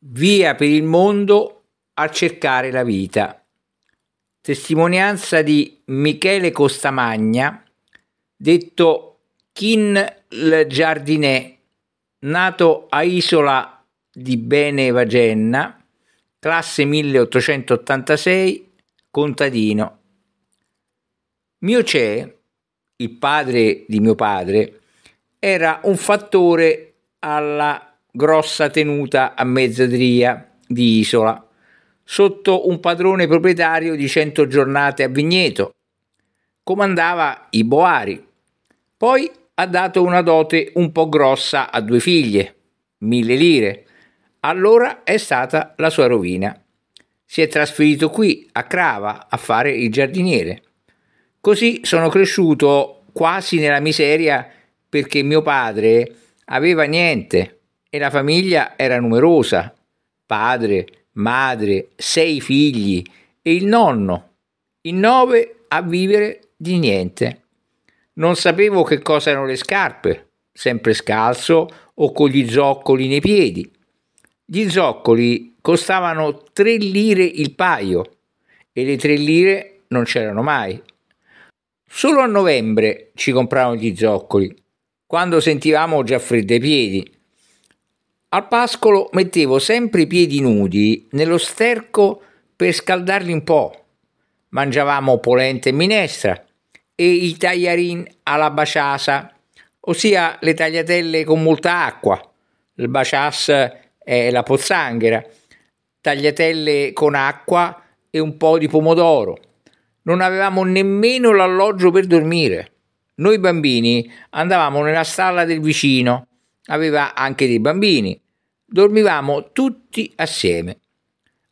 via per il mondo a cercare la vita. Testimonianza di Michele Costamagna, detto Kin il Giardinè, nato a Isola di Bene Vagenna, classe 1886, contadino. Mio Cè, il padre di mio padre, era un fattore alla grossa tenuta a mezzadria di isola, sotto un padrone proprietario di 100 giornate a vigneto. Comandava i Boari. Poi ha dato una dote un po' grossa a due figlie, mille lire. Allora è stata la sua rovina. Si è trasferito qui, a Crava, a fare il giardiniere. Così sono cresciuto quasi nella miseria perché mio padre aveva niente e la famiglia era numerosa, padre, madre, sei figli e il nonno, in nove a vivere di niente. Non sapevo che cosa erano le scarpe, sempre scalzo o con gli zoccoli nei piedi. Gli zoccoli costavano tre lire il paio e le tre lire non c'erano mai. Solo a novembre ci compravano gli zoccoli, quando sentivamo già freddo ai piedi al pascolo mettevo sempre i piedi nudi nello sterco per scaldarli un po'. Mangiavamo polenta e minestra e i tagliarin alla baciasa, ossia le tagliatelle con molta acqua. Il bacias è la pozzanghera, tagliatelle con acqua e un po' di pomodoro. Non avevamo nemmeno l'alloggio per dormire. Noi bambini andavamo nella stalla del vicino aveva anche dei bambini. Dormivamo tutti assieme.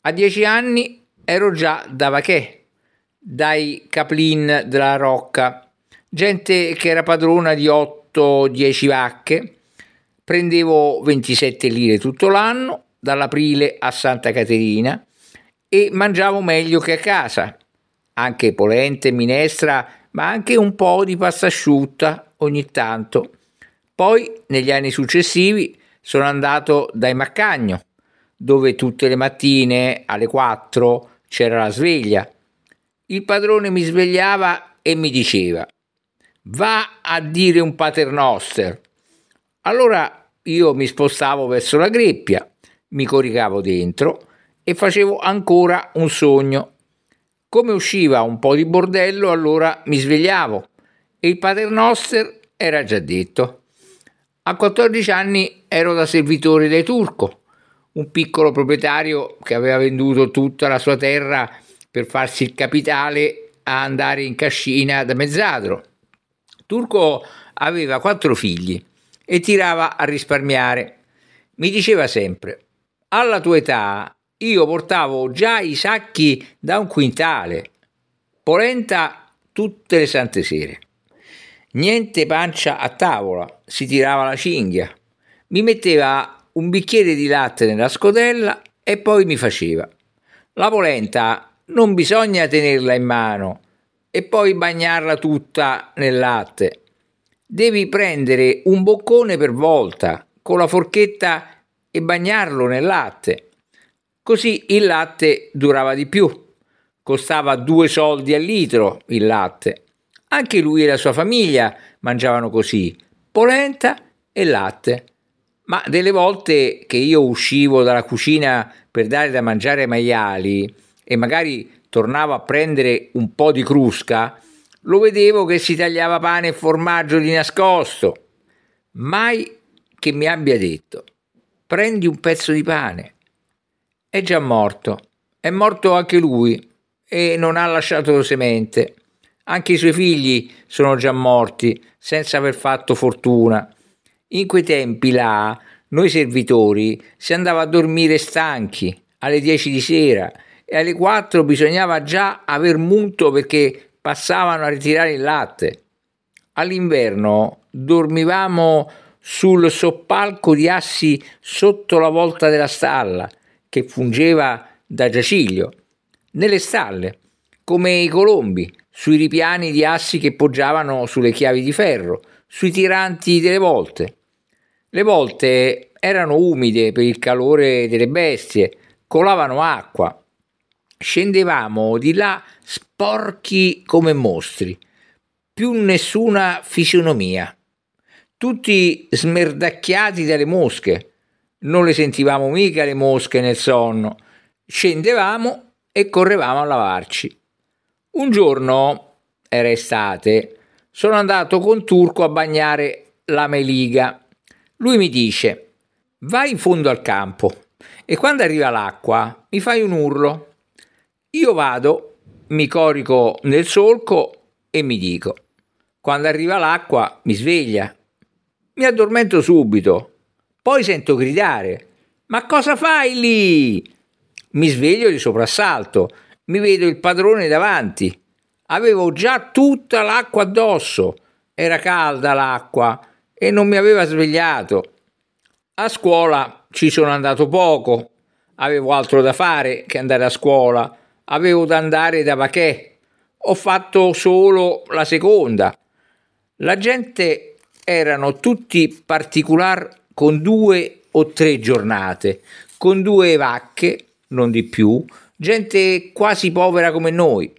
A dieci anni ero già da Vachè, dai caplin della rocca, gente che era padrona di 8-10 vacche. Prendevo 27 lire tutto l'anno, dall'aprile a Santa Caterina, e mangiavo meglio che a casa, anche polente, minestra, ma anche un po' di pasta asciutta ogni tanto. Poi, negli anni successivi, sono andato dai Maccagno, dove tutte le mattine alle 4 c'era la sveglia. Il padrone mi svegliava e mi diceva, va a dire un paternoster. Allora io mi spostavo verso la greppia, mi coricavo dentro e facevo ancora un sogno. Come usciva un po' di bordello, allora mi svegliavo e il paternoster era già detto. A 14 anni ero da servitore dei Turco, un piccolo proprietario che aveva venduto tutta la sua terra per farsi il capitale a andare in cascina da mezzadro. Turco aveva quattro figli e tirava a risparmiare. Mi diceva sempre, alla tua età io portavo già i sacchi da un quintale, polenta tutte le sante sere. Niente pancia a tavola, si tirava la cinghia. Mi metteva un bicchiere di latte nella scodella e poi mi faceva. La polenta non bisogna tenerla in mano e poi bagnarla tutta nel latte. Devi prendere un boccone per volta con la forchetta e bagnarlo nel latte. Così il latte durava di più. Costava due soldi al litro il latte anche lui e la sua famiglia mangiavano così, polenta e latte. Ma delle volte che io uscivo dalla cucina per dare da mangiare ai maiali e magari tornavo a prendere un po' di crusca, lo vedevo che si tagliava pane e formaggio di nascosto. Mai che mi abbia detto, prendi un pezzo di pane. È già morto, è morto anche lui e non ha lasciato semente. Anche i suoi figli sono già morti, senza aver fatto fortuna. In quei tempi là, noi servitori, si andava a dormire stanchi, alle 10 di sera, e alle 4 bisognava già aver munto perché passavano a ritirare il latte. All'inverno dormivamo sul soppalco di assi sotto la volta della stalla, che fungeva da giaciglio, nelle stalle, come i colombi, sui ripiani di assi che poggiavano sulle chiavi di ferro, sui tiranti delle volte. Le volte erano umide per il calore delle bestie, colavano acqua. Scendevamo di là sporchi come mostri, più nessuna fisionomia, tutti smerdacchiati dalle mosche. Non le sentivamo mica le mosche nel sonno. Scendevamo e correvamo a lavarci. Un giorno, era estate, sono andato con Turco a bagnare la meliga. Lui mi dice, vai in fondo al campo e quando arriva l'acqua mi fai un urlo. Io vado, mi corico nel solco e mi dico, quando arriva l'acqua mi sveglia. Mi addormento subito, poi sento gridare, ma cosa fai lì? Mi sveglio di soprassalto mi vedo il padrone davanti. Avevo già tutta l'acqua addosso. Era calda l'acqua e non mi aveva svegliato. A scuola ci sono andato poco. Avevo altro da fare che andare a scuola. Avevo da andare da Bachè. Ho fatto solo la seconda. La gente erano tutti particolar con due o tre giornate, con due vacche, non di più, gente quasi povera come noi.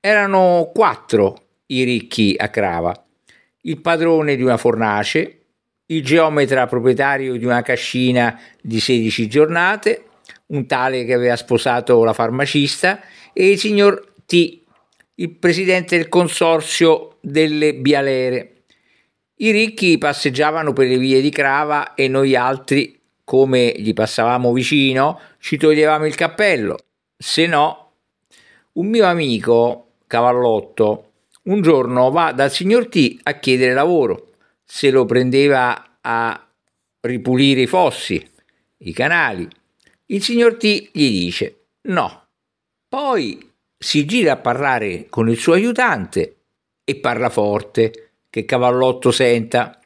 Erano quattro i ricchi a Crava, il padrone di una fornace, il geometra proprietario di una cascina di 16 giornate, un tale che aveva sposato la farmacista, e il signor T, il presidente del consorzio delle Bialere. I ricchi passeggiavano per le vie di Crava e noi altri, come gli passavamo vicino, ci toglievamo il cappello se no, un mio amico, Cavallotto, un giorno va dal signor T a chiedere lavoro. Se lo prendeva a ripulire i fossi, i canali. Il signor T gli dice no. Poi si gira a parlare con il suo aiutante e parla forte, che Cavallotto senta.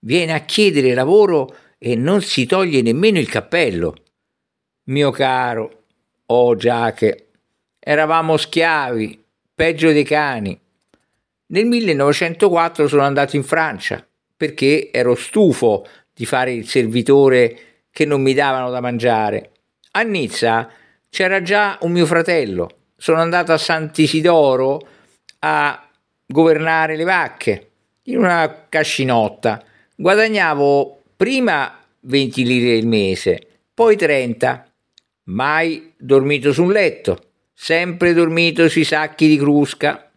Viene a chiedere lavoro e non si toglie nemmeno il cappello. Mio caro, Oh giache, eravamo schiavi, peggio dei cani. Nel 1904 sono andato in Francia perché ero stufo di fare il servitore che non mi davano da mangiare. A Nizza c'era già un mio fratello. Sono andato a Sant'Isidoro a governare le vacche in una cascinotta. Guadagnavo prima 20 lire il mese, poi 30 mai dormito su un letto, sempre dormito sui sacchi di crusca.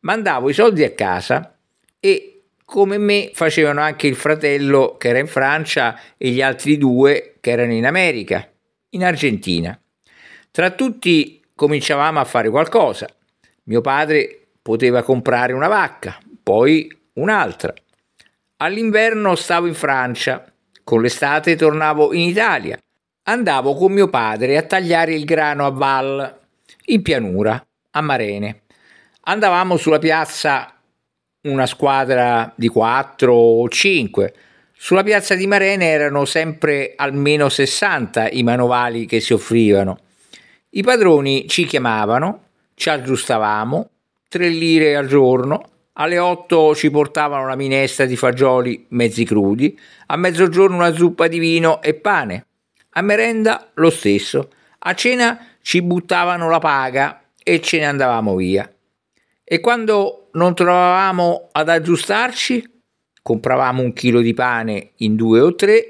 Mandavo i soldi a casa e come me facevano anche il fratello che era in Francia e gli altri due che erano in America, in Argentina. Tra tutti cominciavamo a fare qualcosa. Mio padre poteva comprare una vacca, poi un'altra. All'inverno stavo in Francia, con l'estate tornavo in Italia andavo con mio padre a tagliare il grano a Val, in pianura, a Marene. Andavamo sulla piazza una squadra di 4 o 5. Sulla piazza di Marene erano sempre almeno 60 i manovali che si offrivano. I padroni ci chiamavano, ci aggiustavamo, tre lire al giorno, alle otto ci portavano la minestra di fagioli mezzi crudi, a mezzogiorno una zuppa di vino e pane. A merenda lo stesso. A cena ci buttavano la paga e ce ne andavamo via. E quando non trovavamo ad aggiustarci, compravamo un chilo di pane in due o tre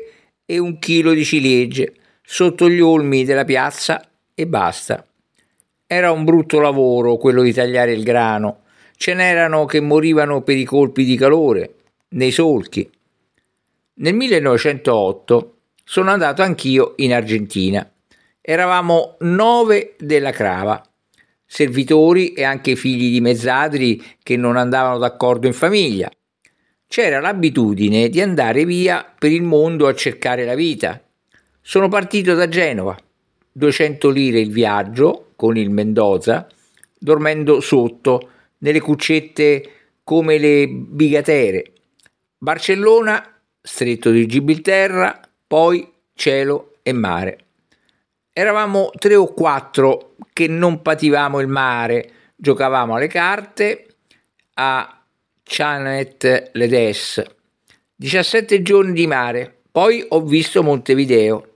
e un chilo di ciliegie sotto gli olmi della piazza e basta. Era un brutto lavoro quello di tagliare il grano. Ce n'erano che morivano per i colpi di calore, nei solchi. Nel 1908 sono andato anch'io in Argentina. Eravamo nove della Crava, servitori e anche figli di mezzadri che non andavano d'accordo in famiglia. C'era l'abitudine di andare via per il mondo a cercare la vita. Sono partito da Genova, 200 lire il viaggio con il Mendoza, dormendo sotto nelle cuccette come le bigatere. Barcellona, stretto di Gibilterra, poi cielo e mare. Eravamo tre o quattro che non pativamo il mare, giocavamo alle carte a Chanet Ledes. 17 giorni di mare, poi ho visto Montevideo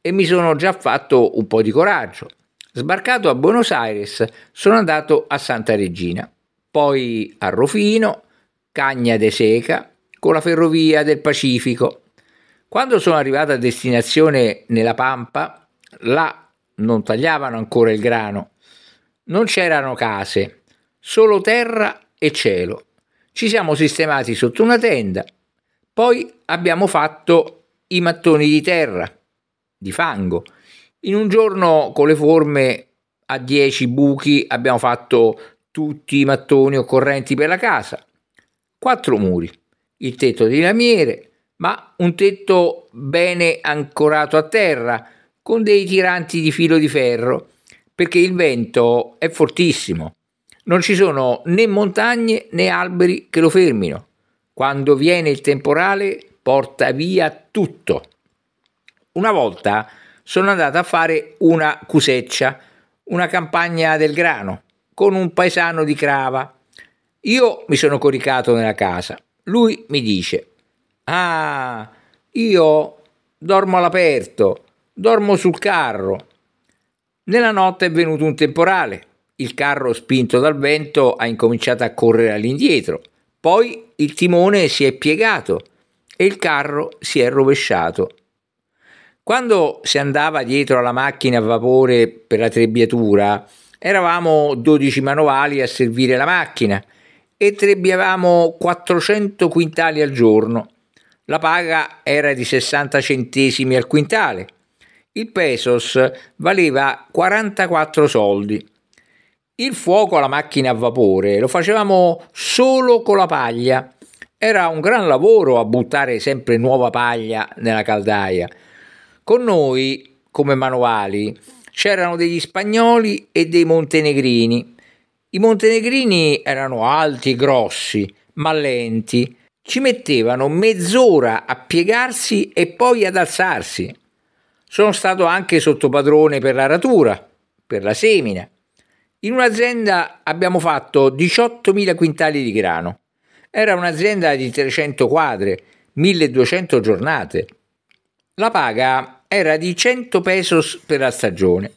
e mi sono già fatto un po' di coraggio. Sbarcato a Buenos Aires, sono andato a Santa Regina, poi a Rofino, Cagna de Seca, con la ferrovia del Pacifico quando sono arrivato a destinazione nella Pampa, là non tagliavano ancora il grano, non c'erano case, solo terra e cielo. Ci siamo sistemati sotto una tenda, poi abbiamo fatto i mattoni di terra, di fango. In un giorno con le forme a 10 buchi abbiamo fatto tutti i mattoni occorrenti per la casa. Quattro muri, il tetto di lamiere, ma un tetto bene ancorato a terra, con dei tiranti di filo di ferro, perché il vento è fortissimo. Non ci sono né montagne né alberi che lo fermino. Quando viene il temporale porta via tutto. Una volta sono andato a fare una cuseccia, una campagna del grano, con un paesano di Crava. Io mi sono coricato nella casa. Lui mi dice: Ah, io dormo all'aperto, dormo sul carro. Nella notte è venuto un temporale. Il carro, spinto dal vento, ha incominciato a correre all'indietro. Poi il timone si è piegato e il carro si è rovesciato. Quando si andava dietro alla macchina a vapore per la trebbiatura, eravamo 12 manovali a servire la macchina e trebbiavamo 400 quintali al giorno. La paga era di 60 centesimi al quintale. Il pesos valeva 44 soldi. Il fuoco alla macchina a vapore lo facevamo solo con la paglia. Era un gran lavoro a buttare sempre nuova paglia nella caldaia. Con noi, come manovali, c'erano degli spagnoli e dei montenegrini. I montenegrini erano alti e grossi, ma lenti, ci mettevano mezz'ora a piegarsi e poi ad alzarsi. Sono stato anche sottopadrone per l'aratura, per la semina. In un'azienda abbiamo fatto 18.000 quintali di grano. Era un'azienda di 300 quadre, 1200 giornate. La paga era di 100 pesos per la stagione.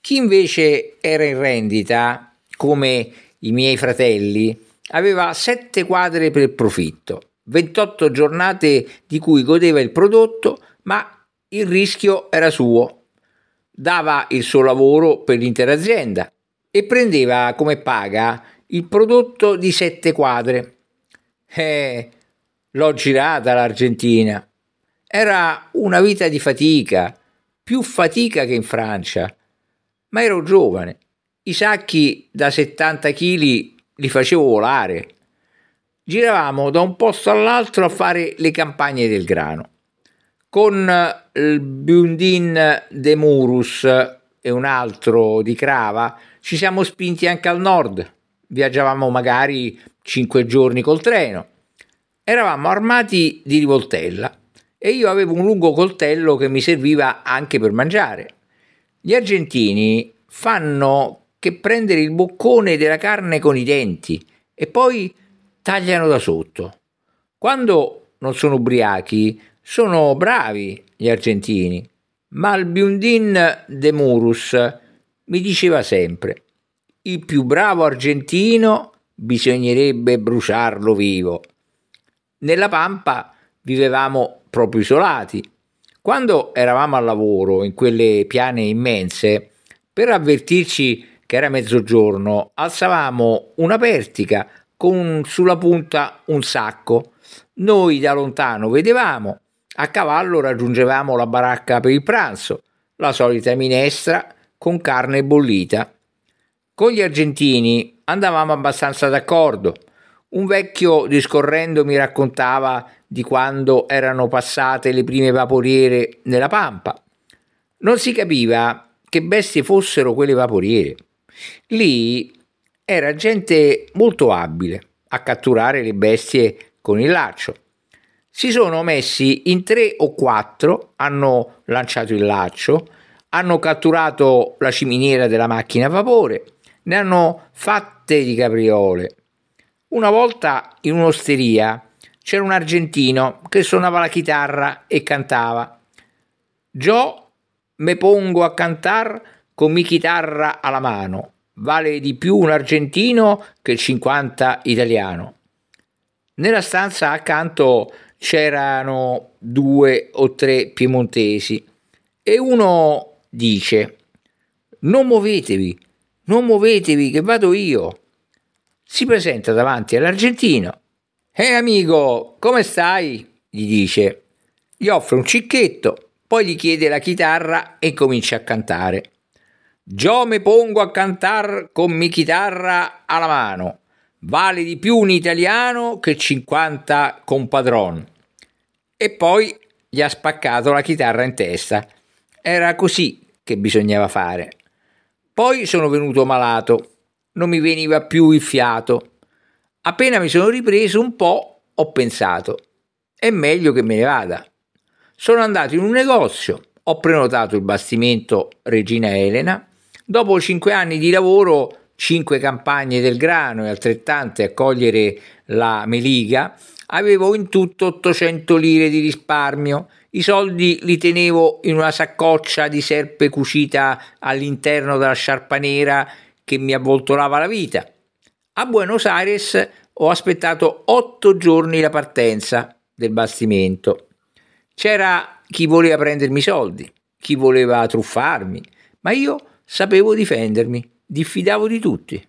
Chi invece era in rendita, come i miei fratelli, aveva 7 quadre per profitto, 28 giornate di cui godeva il prodotto, ma il rischio era suo. Dava il suo lavoro per l'intera azienda e prendeva come paga il prodotto di 7 quadre. Eh, l'ho girata l'Argentina. Era una vita di fatica, più fatica che in Francia. Ma ero giovane. I sacchi da 70 kg li facevo volare. Giravamo da un posto all'altro a fare le campagne del grano. Con eh, il Bundin de Murus e un altro di Crava ci siamo spinti anche al nord. Viaggiavamo magari cinque giorni col treno. Eravamo armati di rivoltella e io avevo un lungo coltello che mi serviva anche per mangiare. Gli argentini fanno che prendere il boccone della carne con i denti e poi tagliano da sotto. Quando non sono ubriachi, sono bravi gli argentini, ma il Biundin de Murus mi diceva sempre: il più bravo argentino bisognerebbe bruciarlo vivo. Nella Pampa vivevamo proprio isolati. Quando eravamo al lavoro in quelle piane immense, per avvertirci che era mezzogiorno, alzavamo una pertica con sulla punta un sacco. Noi da lontano vedevamo, a cavallo raggiungevamo la baracca per il pranzo, la solita minestra con carne bollita. Con gli argentini andavamo abbastanza d'accordo. Un vecchio discorrendo mi raccontava di quando erano passate le prime vaporiere nella Pampa. Non si capiva che bestie fossero quelle vaporiere. Lì era gente molto abile a catturare le bestie con il laccio. Si sono messi in tre o quattro, hanno lanciato il laccio, hanno catturato la ciminiera della macchina a vapore, ne hanno fatte di capriole. Una volta in un'osteria c'era un argentino che suonava la chitarra e cantava. Gio me pongo a cantar con mi chitarra alla mano, vale di più un argentino che 50 italiano. Nella stanza accanto c'erano due o tre piemontesi e uno dice non muovetevi, non muovetevi che vado io. Si presenta davanti all'argentino. Ehi amico, come stai? gli dice. Gli offre un cicchetto, poi gli chiede la chitarra e comincia a cantare. Gio me pongo a cantar con mi chitarra alla mano. Vale di più un italiano che 50 compadron. E poi gli ha spaccato la chitarra in testa. Era così che bisognava fare. Poi sono venuto malato. Non mi veniva più il fiato. Appena mi sono ripreso un po', ho pensato, è meglio che me ne vada. Sono andato in un negozio, ho prenotato il bastimento Regina Elena Dopo cinque anni di lavoro, cinque campagne del grano e altrettante a cogliere la meliga, avevo in tutto 800 lire di risparmio. I soldi li tenevo in una saccoccia di serpe cucita all'interno della sciarpa nera che mi avvoltolava la vita. A Buenos Aires ho aspettato otto giorni la partenza del bastimento. C'era chi voleva prendermi i soldi, chi voleva truffarmi, ma io Sapevo difendermi, diffidavo di tutti.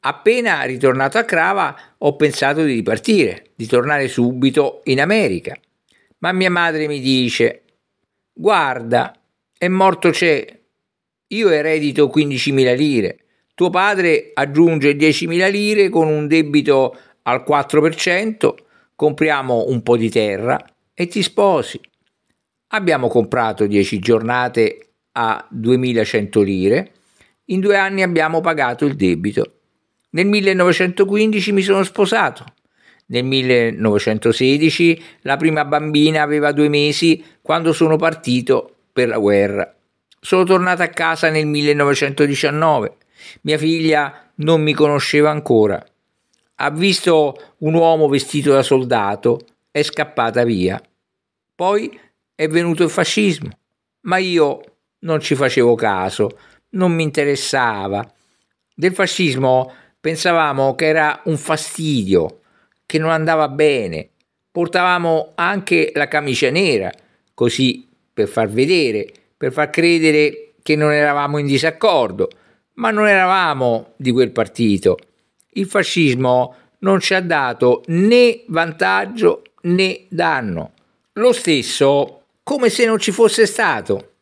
Appena ritornato a Crava ho pensato di ripartire, di tornare subito in America. Ma mia madre mi dice, guarda, è morto c'è, io eredito 15.000 lire, tuo padre aggiunge 10.000 lire con un debito al 4%, compriamo un po' di terra e ti sposi. Abbiamo comprato 10 giornate a 2100 lire, in due anni abbiamo pagato il debito. Nel 1915 mi sono sposato. Nel 1916 la prima bambina aveva due mesi quando sono partito per la guerra. Sono tornato a casa nel 1919. Mia figlia non mi conosceva ancora. Ha visto un uomo vestito da soldato, è scappata via. Poi è venuto il fascismo, ma io non ci facevo caso, non mi interessava. Del fascismo pensavamo che era un fastidio, che non andava bene. Portavamo anche la camicia nera, così per far vedere, per far credere che non eravamo in disaccordo, ma non eravamo di quel partito. Il fascismo non ci ha dato né vantaggio né danno. Lo stesso come se non ci fosse stato.